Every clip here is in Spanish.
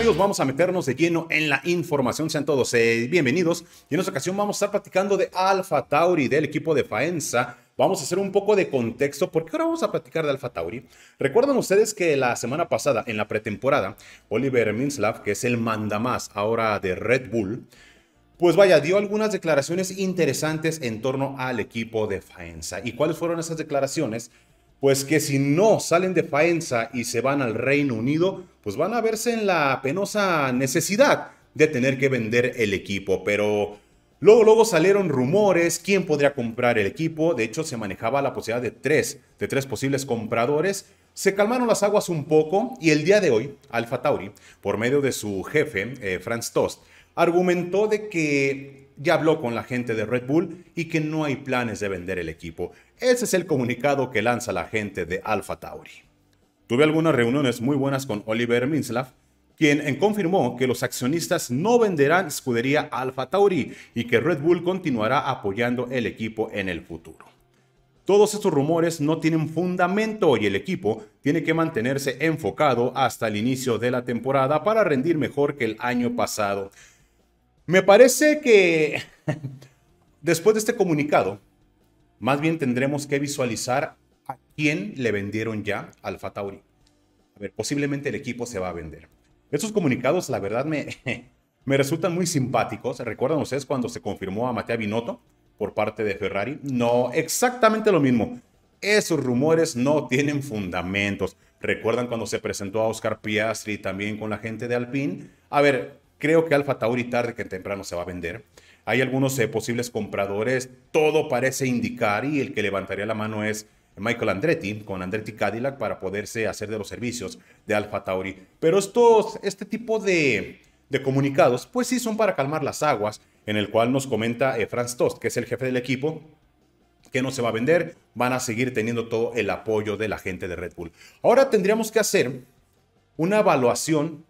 amigos, vamos a meternos de lleno en la información. Sean todos eh, bienvenidos. Y en esta ocasión vamos a estar platicando de Alpha Tauri, del equipo de Faenza. Vamos a hacer un poco de contexto porque ahora vamos a platicar de Alpha Tauri. Recuerdan ustedes que la semana pasada, en la pretemporada, Oliver Minslav, que es el mandamás ahora de Red Bull, pues vaya, dio algunas declaraciones interesantes en torno al equipo de Faenza. ¿Y cuáles fueron esas declaraciones? pues que si no salen de Faenza y se van al Reino Unido, pues van a verse en la penosa necesidad de tener que vender el equipo. Pero luego, luego salieron rumores, quién podría comprar el equipo. De hecho, se manejaba la posibilidad de tres, de tres posibles compradores. Se calmaron las aguas un poco y el día de hoy, Alfa Tauri, por medio de su jefe, eh, Franz Tost, argumentó de que ya habló con la gente de Red Bull y que no hay planes de vender el equipo. Ese es el comunicado que lanza la gente de Alpha Tauri. Tuve algunas reuniones muy buenas con Oliver Minslav, quien confirmó que los accionistas no venderán escudería AlphaTauri Tauri y que Red Bull continuará apoyando el equipo en el futuro. Todos estos rumores no tienen fundamento y el equipo tiene que mantenerse enfocado hasta el inicio de la temporada para rendir mejor que el año pasado. Me parece que después de este comunicado, más bien tendremos que visualizar a quién le vendieron ya Alfa Tauri. A ver, posiblemente el equipo se va a vender. Estos comunicados, la verdad, me, me resultan muy simpáticos. ¿Recuerdan ustedes cuando se confirmó a Matteo Binotto por parte de Ferrari? No, exactamente lo mismo. Esos rumores no tienen fundamentos. ¿Recuerdan cuando se presentó a Oscar Piastri también con la gente de Alpine? A ver, Creo que Alfa Tauri tarde que temprano se va a vender. Hay algunos eh, posibles compradores. Todo parece indicar y el que levantaría la mano es Michael Andretti con Andretti Cadillac para poderse hacer de los servicios de Alfa Tauri. Pero estos, este tipo de, comunicados, pues sí son para calmar las aguas, en el cual nos comenta eh, Franz Tost, que es el jefe del equipo, que no se va a vender, van a seguir teniendo todo el apoyo de la gente de Red Bull. Ahora tendríamos que hacer una evaluación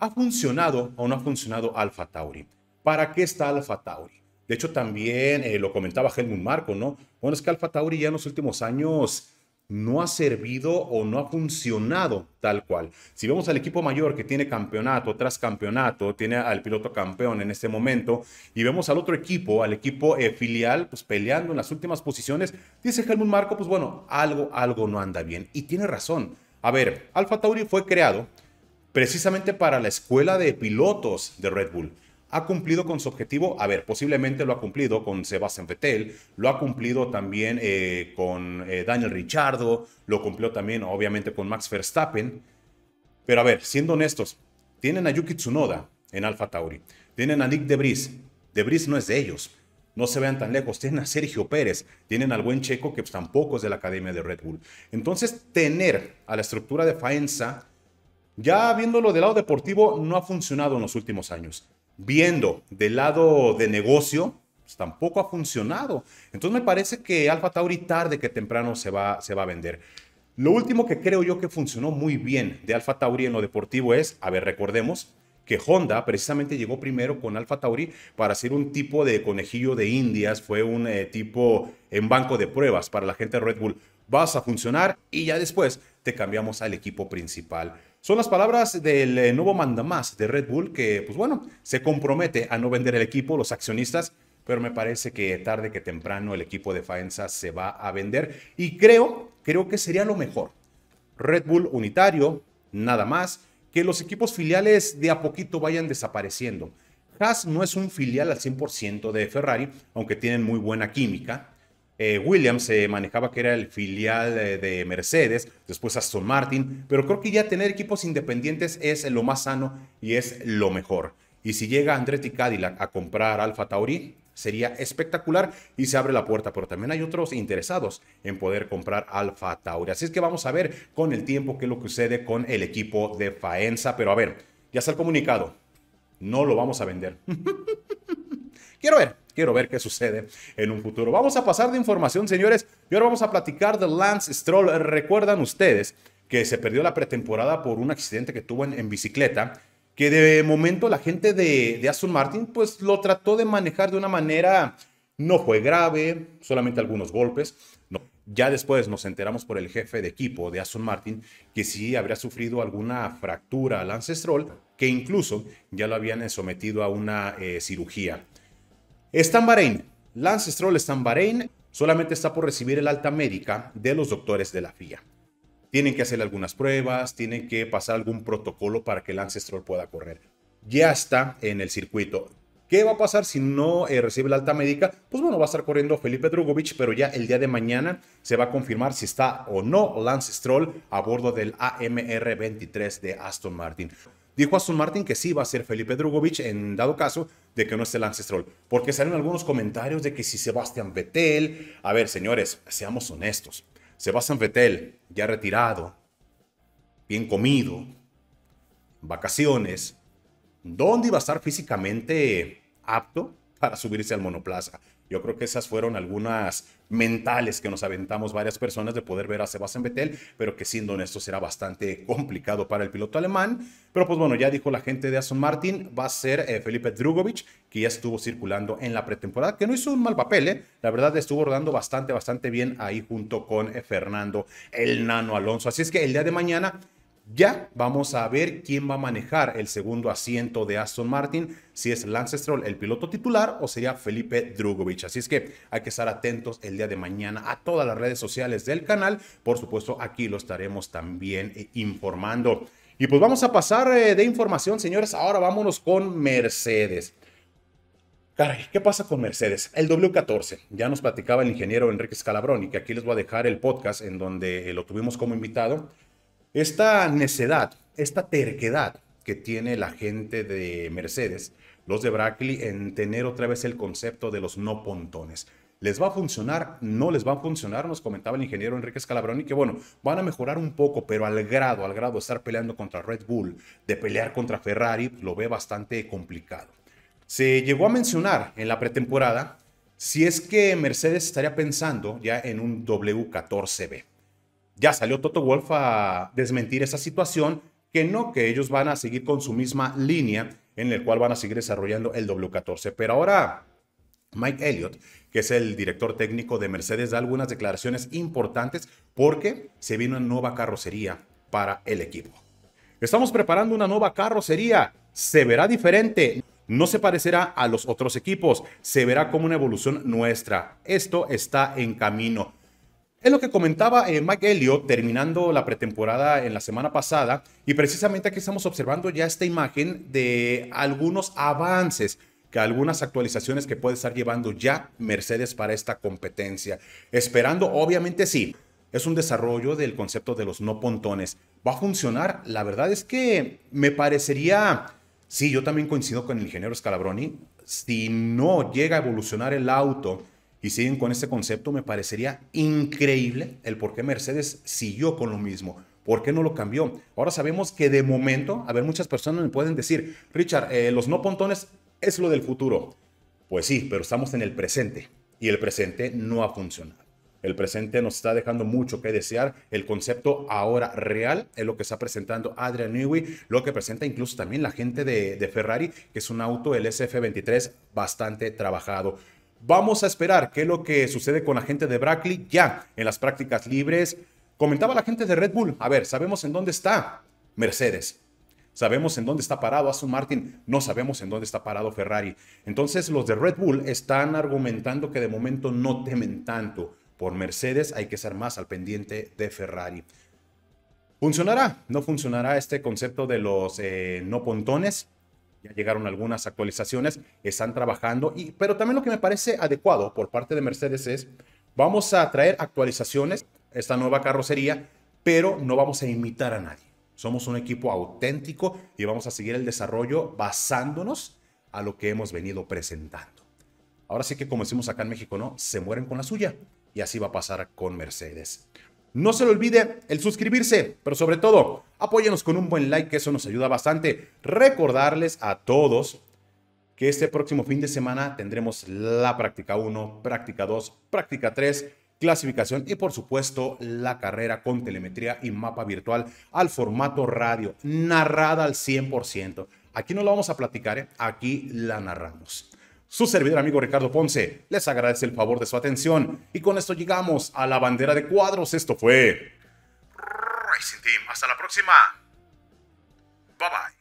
¿Ha funcionado o no ha funcionado Alfa Tauri? ¿Para qué está Alfa Tauri? De hecho, también eh, lo comentaba Helmut Marco, ¿no? Bueno, es que Alfa Tauri ya en los últimos años no ha servido o no ha funcionado tal cual. Si vemos al equipo mayor que tiene campeonato tras campeonato, tiene al piloto campeón en este momento, y vemos al otro equipo, al equipo eh, filial, pues peleando en las últimas posiciones, dice Helmut Marco, pues bueno, algo, algo no anda bien. Y tiene razón. A ver, Alfa Tauri fue creado precisamente para la escuela de pilotos de Red Bull. Ha cumplido con su objetivo, a ver, posiblemente lo ha cumplido con Sebastian Vettel, lo ha cumplido también eh, con eh, Daniel Richardo, lo cumplió también obviamente con Max Verstappen. Pero a ver, siendo honestos, tienen a Yuki Tsunoda en Alfa Tauri, tienen a Nick Debris, Debris no es de ellos, no se vean tan lejos. Tienen a Sergio Pérez, tienen al buen Checo, que pues tampoco es de la academia de Red Bull. Entonces, tener a la estructura de Faenza ya viéndolo del lado deportivo, no ha funcionado en los últimos años. Viendo del lado de negocio, pues, tampoco ha funcionado. Entonces me parece que Alfa Tauri tarde que temprano se va, a vender. Lo último que creo yo que funcionó muy bien de Alfa Tauri en lo deportivo es, a ver, recordemos que Honda precisamente llegó primero con Alfa Tauri para ser un tipo de conejillo de indias, fue un eh, tipo en banco de pruebas para la gente de Red Bull. Vas a funcionar y ya después te cambiamos al equipo principal. Son las palabras del eh, nuevo mandamás de Red Bull que, pues bueno, se compromete a no vender el equipo, los accionistas, pero me parece que tarde que temprano el equipo de Faenza se va a vender y creo, creo que sería lo mejor. Red Bull unitario, nada más, que los equipos filiales de a poquito vayan desapareciendo. Haas no es un filial al 100% de Ferrari, aunque tienen muy buena química. Eh, Williams se eh, manejaba que era el filial eh, de Mercedes, después Aston Martin, pero creo que ya tener equipos independientes es lo más sano y es lo mejor. Y si llega Andretti Cadillac a comprar Alfa Tauri, sería espectacular y se abre la puerta, pero también hay otros interesados en poder comprar Alfa Tauri. Así es que vamos a ver con el tiempo qué es lo que sucede con el equipo de Faenza, pero a ver, ya está el comunicado, no lo vamos a vender. Quiero ver, Quiero ver qué sucede en un futuro. Vamos a pasar de información, señores, y ahora vamos a platicar de Lance Stroll. Recuerdan ustedes que se perdió la pretemporada por un accidente que tuvo en, bicicleta, que de momento la gente de, de Aston Martin pues lo trató de manejar de una manera, no fue grave, solamente algunos golpes. No. Ya después nos enteramos por el jefe de equipo de Aston Martin que sí habría sufrido alguna fractura Lance Stroll. que incluso ya lo habían sometido a una eh, cirugía. Está en Lance Stroll está en Solamente está por recibir el alta médica de los doctores de la FIA. Tienen que hacer algunas pruebas, tienen que pasar algún protocolo para que Lance Stroll pueda correr. Ya está en el circuito. ¿Qué va a pasar si no eh, recibe la alta médica? Pues bueno, va a estar corriendo Felipe Drogovic, pero ya el día de mañana se va a confirmar si está o no Lance Stroll a bordo del AMR-23 de Aston Martin. Dijo a Aston Martin que sí va a ser Felipe drugovich en dado caso de que no esté Lance Stroll. Porque salen algunos comentarios de que si Sebastian Vettel. A ver, señores, seamos honestos. Sebastián Vettel, ya retirado, bien comido, vacaciones. ¿Dónde iba a estar físicamente apto para subirse al monoplaza? Yo creo que esas fueron algunas mentales que nos aventamos varias personas de poder ver a Sebastian Vettel, pero que siendo honesto será bastante complicado para el piloto alemán. Pero pues bueno, ya dijo la gente de Aston Martin, va a ser eh, Felipe Drugovic, que ya estuvo circulando en la pretemporada, que no hizo un mal papel, ¿eh? la verdad estuvo rodando bastante, bastante bien ahí junto con eh, Fernando el Nano Alonso. Así es que el día de mañana ya vamos a ver quién va a manejar el segundo asiento de Aston Martin, si es Lance Stroll el piloto titular o sería Felipe Drugovic. Así es que hay que estar atentos el día de mañana a todas las redes sociales del canal. Por supuesto, aquí lo estaremos también eh, informando. Y pues vamos a pasar eh, de información, señores. Ahora vámonos con Mercedes. ¿qué pasa con Mercedes? El W14. Ya nos platicaba el ingeniero Enrique Scalabroni, que aquí les voy a dejar el podcast en donde eh, lo tuvimos como invitado esta necedad, esta terquedad que tiene la gente de Mercedes, los de Brackley, en tener otra vez el concepto de los no pontones. ¿Les va a funcionar? ¿No les va a funcionar? Nos comentaba el ingeniero Enrique y que, bueno, van a mejorar un poco, pero al grado, al grado de estar peleando contra Red Bull, de pelear contra Ferrari, pues, lo ve bastante complicado. Se llegó a mencionar en la pretemporada si es que Mercedes estaría pensando ya en un W14B. Ya salió Toto Wolf a desmentir esa situación, que no, que ellos van a seguir con su misma línea en el cual van a seguir desarrollando el W14. Pero ahora Mike Elliott, que es el director técnico de Mercedes, da algunas declaraciones importantes porque se viene una nueva carrocería para el equipo. Estamos preparando una nueva carrocería, se verá diferente, no se parecerá a los otros equipos, se verá como una evolución nuestra. Esto está en camino. Es lo que comentaba eh, Mike terminando la pretemporada en la semana pasada y precisamente aquí estamos observando ya esta imagen de algunos avances, que algunas actualizaciones que puede estar llevando ya Mercedes para esta competencia. Esperando, obviamente sí, es un desarrollo del concepto de los no pontones. ¿Va a funcionar? La verdad es que me parecería, sí, yo también coincido con el ingeniero Scalabroni, si no llega a evolucionar el auto, y siguen con este concepto, me parecería increíble el por qué Mercedes siguió con lo mismo. ¿Por qué no lo cambió? Ahora sabemos que de momento, a ver, muchas personas me pueden decir, Richard, eh, los no pontones es lo del futuro. Pues sí, pero estamos en el presente y el presente no ha funcionado. El presente nos está dejando mucho que desear. El concepto ahora real es lo que está presentando Adrian Newey, lo que presenta incluso también la gente de, de Ferrari, que es un auto, el SF23, bastante trabajado. Vamos a esperar qué es lo que sucede con la gente de Brackley ya en las prácticas libres. Comentaba la gente de Red Bull, a ver, sabemos en dónde está Mercedes, sabemos en dónde está parado Aston Martin, no sabemos en dónde está parado Ferrari. Entonces los de Red Bull están argumentando que de momento no temen tanto por Mercedes, hay que ser más al pendiente de Ferrari. ¿Funcionará? ¿No funcionará este concepto de los eh, no pontones? ya llegaron algunas actualizaciones, están trabajando, y, pero también lo que me parece adecuado por parte de Mercedes es, vamos a traer actualizaciones, esta nueva carrocería, pero no vamos a imitar a nadie. Somos un equipo auténtico y vamos a seguir el desarrollo basándonos a lo que hemos venido presentando. Ahora sí que como decimos acá en México, ¿no? Se mueren con la suya y así va a pasar con Mercedes. No se le olvide el suscribirse, pero sobre todo, apóyanos con un buen like, que eso nos ayuda bastante. Recordarles a todos que este próximo fin de semana tendremos la práctica 1, práctica 2, práctica 3, clasificación y por supuesto la carrera con telemetría y mapa virtual al formato radio, narrada al 100%. Aquí no lo vamos a platicar, ¿eh? aquí la narramos. Su servidor amigo Ricardo Ponce les agradece el favor de su atención y con esto llegamos a la bandera de cuadros. Esto fue Racing Team. Hasta la próxima. Bye bye.